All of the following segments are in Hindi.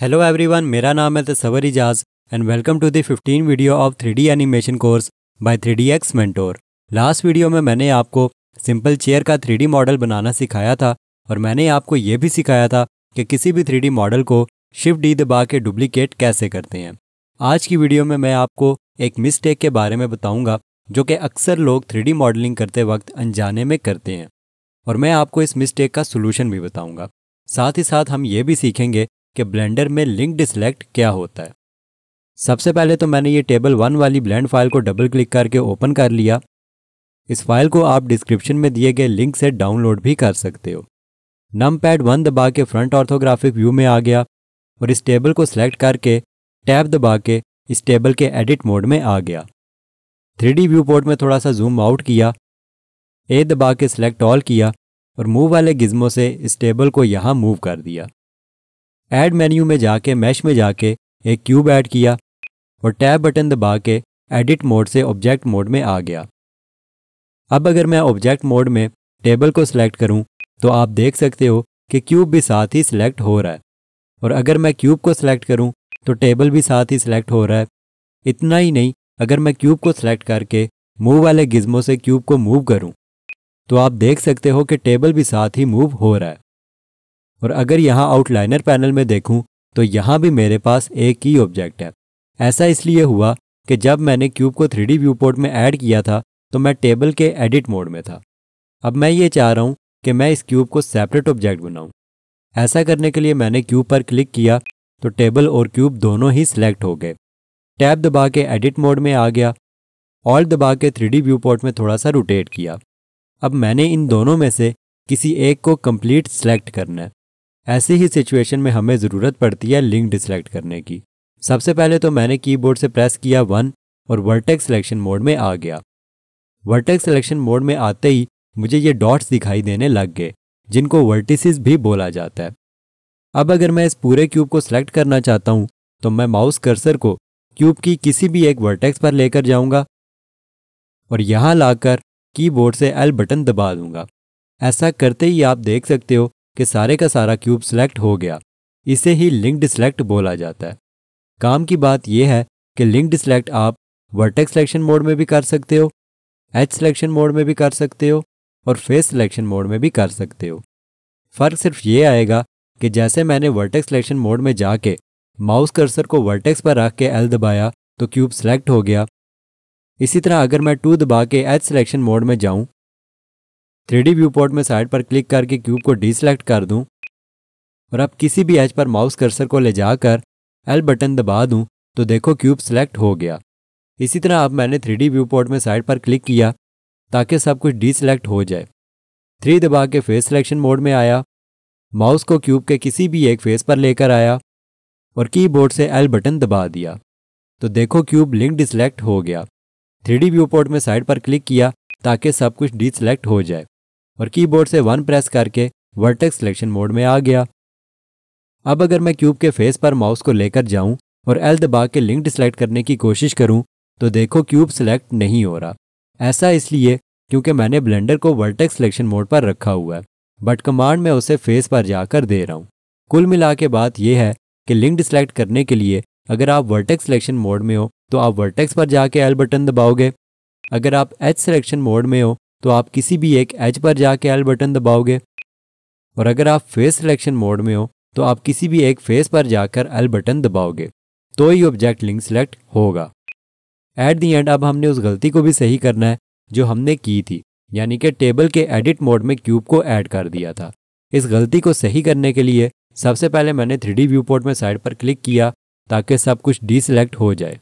हेलो एवरीवन मेरा नाम है Tasawar Ijaz and welcome to the 15 video of three animation course by three D X mentor last video में मैंने आपको सिंपल चेयर का थ्री मॉडल बनाना सिखाया था और मैंने आपको ये भी सिखाया था कि किसी भी थ्री मॉडल को शिफ्ट डी दबा के डुप्लीकेट कैसे करते हैं आज की वीडियो में मैं आपको एक मिस्टेक के बारे में बताऊँगा जो कि अक्सर लोग थ्री मॉडलिंग करते वक्त अनजाने में करते हैं और मैं आपको इस मिस्टेक का सोलूशन भी बताऊँगा साथ ही साथ हम ये भी सीखेंगे कि ब्लेंडर में लिंक डिसलेक्ट क्या होता है सबसे पहले तो मैंने ये टेबल वन वाली ब्लेंड फाइल को डबल क्लिक करके ओपन कर लिया इस फाइल को आप डिस्क्रिप्शन में दिए गए लिंक से डाउनलोड भी कर सकते हो नम पैड वन दबा के फ्रंट ऑर्थोग्राफिक व्यू में आ गया और इस टेबल को सिलेक्ट करके टैब दबा के इस टेबल के एडिट मोड में आ गया थ्री डी व्यू पोर्ट में थोड़ा सा जूम आउट किया ए दबा के सिलेक्ट ऑल किया और मूव वाले गिज्मों से इस टेबल को यहाँ मूव कर दिया ऐड मेन्यू में जाके मैश में जाके एक क्यूब ऐड किया और टैब बटन दबा के एडिट मोड से ऑब्जेक्ट मोड में आ गया अब अगर मैं ऑब्जेक्ट मोड में टेबल को सिलेक्ट करूं तो आप देख सकते हो कि क्यूब भी साथ ही सिलेक्ट हो रहा है और अगर मैं क्यूब को सिलेक्ट करूं तो टेबल भी साथ ही सिलेक्ट हो रहा है इतना ही नहीं अगर मैं क्यूब को सिलेक्ट करके मूव वाले गिज्मों से क्यूब को मूव करूं तो आप देख सकते हो कि टेबल भी साथ ही मूव हो रहा है और अगर यहाँ आउटलाइनर पैनल में देखूँ तो यहाँ भी मेरे पास एक ही ऑब्जेक्ट है ऐसा इसलिए हुआ कि जब मैंने क्यूब को थ्री डी व्यूपोर्ट में ऐड किया था तो मैं टेबल के एडिट मोड में था अब मैं ये चाह रहा हूँ कि मैं इस क्यूब को सेपरेट ऑब्जेक्ट बनाऊँ ऐसा करने के लिए मैंने क्यूब पर क्लिक किया तो टेबल और क्यूब दोनों ही सिलेक्ट हो गए टैब दबा के एडिट मोड में आ गया ऑल दबा के थ्री डी में थोड़ा सा रोटेट किया अब मैंने इन दोनों में से किसी एक को कंप्लीट सेलेक्ट करना है ऐसी ही सिचुएशन में हमें ज़रूरत पड़ती है लिंक डिसलेक्ट करने की सबसे पहले तो मैंने कीबोर्ड से प्रेस किया वन और वर्टेक्स सिलेक्शन मोड में आ गया वर्टेक्स सिलेक्शन मोड में आते ही मुझे ये डॉट्स दिखाई देने लग गए जिनको वर्टिसिस भी बोला जाता है अब अगर मैं इस पूरे क्यूब को सिलेक्ट करना चाहता हूँ तो मैं माउस कर्सर को क्यूब की किसी भी एक वर्टेक्स पर लेकर जाऊंगा और यहां लाकर कीबोर्ड से एल बटन दबा दूंगा ऐसा करते ही आप देख सकते हो कि सारे का सारा क्यूब सिलेक्ट हो गया इसे ही लिंक्ड डिसलेक्ट बोला जाता है काम की बात यह है कि लिंक्ड सिलेक्ट आप वर्टेक्स सिलेक्शन मोड में भी कर सकते हो एच सिलेक्शन मोड में भी कर सकते हो और फेस सिलेक्शन मोड में भी कर सकते हो फ़र्क सिर्फ ये आएगा कि जैसे मैंने वर्टेक्स सिलेक्शन मोड में जाके माउस कर्सर को वर्टेक्स पर रख के एल दबाया तो क्यूब सिलेक्ट हो गया इसी तरह अगर मैं टू दबा के एच सिलेक्शन मोड में जाऊं थ्री व्यू पोर्ट में साइड पर क्लिक करके क्यूब को डिसलेक्ट कर दूं और अब किसी भी एज पर माउस कर्सर को ले जाकर एल बटन दबा दूं तो देखो क्यूब सेलेक्ट हो गया इसी तरह अब मैंने थ्री व्यू पोर्ट में साइड पर क्लिक किया ताकि सब कुछ डिसलेक्ट हो जाए थ्री दबा के फेस सिलेक्शन मोड में आया माउस को क्यूब के किसी भी एक फेस पर लेकर आया और कीबोर्ड से एल बटन दबा दिया तो देखो क्यूब लिंक डिसलेक्ट हो गया थ्री व्यू पोर्ट में साइड पर क्लिक किया ताकि सब कुछ डिसलेक्ट हो जाए और कीबोर्ड से वन प्रेस करके वर्टेक्स सिलेक्शन मोड में आ गया अब अगर मैं क्यूब के फेस पर माउस को लेकर जाऊं और एल दबा के लिंक सिलेक्ट करने की कोशिश करूं तो देखो क्यूब सिलेक्ट नहीं हो रहा ऐसा इसलिए क्योंकि मैंने ब्लेंडर को वर्टेक्स सिलेक्शन मोड पर रखा हुआ है बट कमांड में उसे फेस पर जाकर दे रहा हूँ कुल मिला के बात यह है कि लिंक सिलेक्ट करने के लिए अगर आप वर्टेक्स सिलेक्शन मोड में हो तो आप वर्टेक्स पर जाके एल बटन दबाओगे अगर आप एच सिलेक्शन मोड में हो तो आप किसी भी एक एज पर जाके एल बटन दबाओगे और अगर आप फेस सिलेक्शन मोड में हो तो आप किसी भी एक फेस पर जाकर एल बटन दबाओगे तो ही ऑब्जेक्ट लिंक सिलेक्ट होगा एट दी एंड अब हमने उस गलती को भी सही करना है जो हमने की थी यानी कि टेबल के एडिट मोड में क्यूब को ऐड कर दिया था इस गलती को सही करने के लिए सबसे पहले मैंने थ्री व्यू पोर्ट में साइड पर क्लिक किया ताकि सब कुछ डीसिलेक्ट हो जाए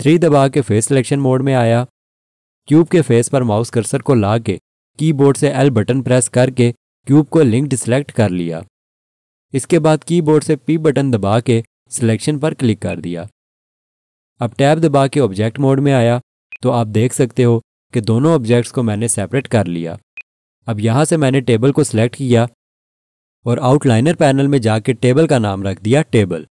थ्री दबा के फेस सिलेक्शन मोड में आया क्यूब के फेस पर माउस कर्सर को ला के कीबोर्ड से एल बटन प्रेस करके क्यूब को लिंक्ड सिलेक्ट कर लिया इसके बाद कीबोर्ड से पी बटन दबा के सिलेक्शन पर क्लिक कर दिया अब टैब दबा के ऑब्जेक्ट मोड में आया तो आप देख सकते हो कि दोनों ऑब्जेक्ट्स को मैंने सेपरेट कर लिया अब यहाँ से मैंने टेबल को सिलेक्ट किया और आउटलाइनर पैनल में जाके टेबल का नाम रख दिया टेबल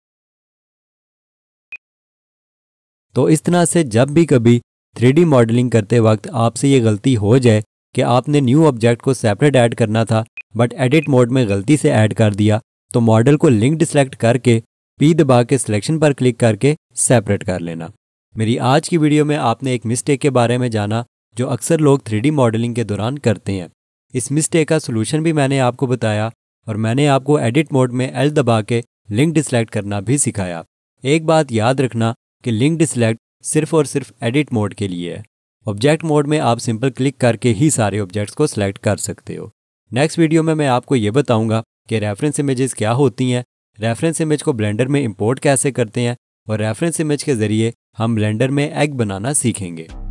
तो इस तरह से जब भी कभी थ्री मॉडलिंग करते वक्त आपसे ये गलती हो जाए कि आपने न्यू ऑब्जेक्ट को सेपरेट ऐड करना था बट एडिट मोड में गलती से ऐड कर दिया तो मॉडल को लिंक सेलेक्ट करके पी दबा के सिलेक्शन पर क्लिक करके सेपरेट कर लेना मेरी आज की वीडियो में आपने एक मिस्टेक के बारे में जाना जो अक्सर लोग थ्री मॉडलिंग के दौरान करते हैं इस मिस्टेक का सोल्यूशन भी मैंने आपको बताया और मैंने आपको एडिट मोड में एल दबा के लिंक डिसलेक्ट करना भी सिखाया एक बात याद रखना कि लिंक डिसलेक्ट सिर्फ और सिर्फ एडिट मोड के लिए है ऑब्जेक्ट मोड में आप सिंपल क्लिक करके ही सारे ऑब्जेक्ट्स को सिलेक्ट कर सकते हो नेक्स्ट वीडियो में मैं आपको ये बताऊंगा कि रेफरेंस इमेजेस क्या होती हैं रेफरेंस इमेज को ब्लेंडर में इंपोर्ट कैसे करते हैं और रेफरेंस इमेज के ज़रिए हम ब्लेंडर में एग बनाना सीखेंगे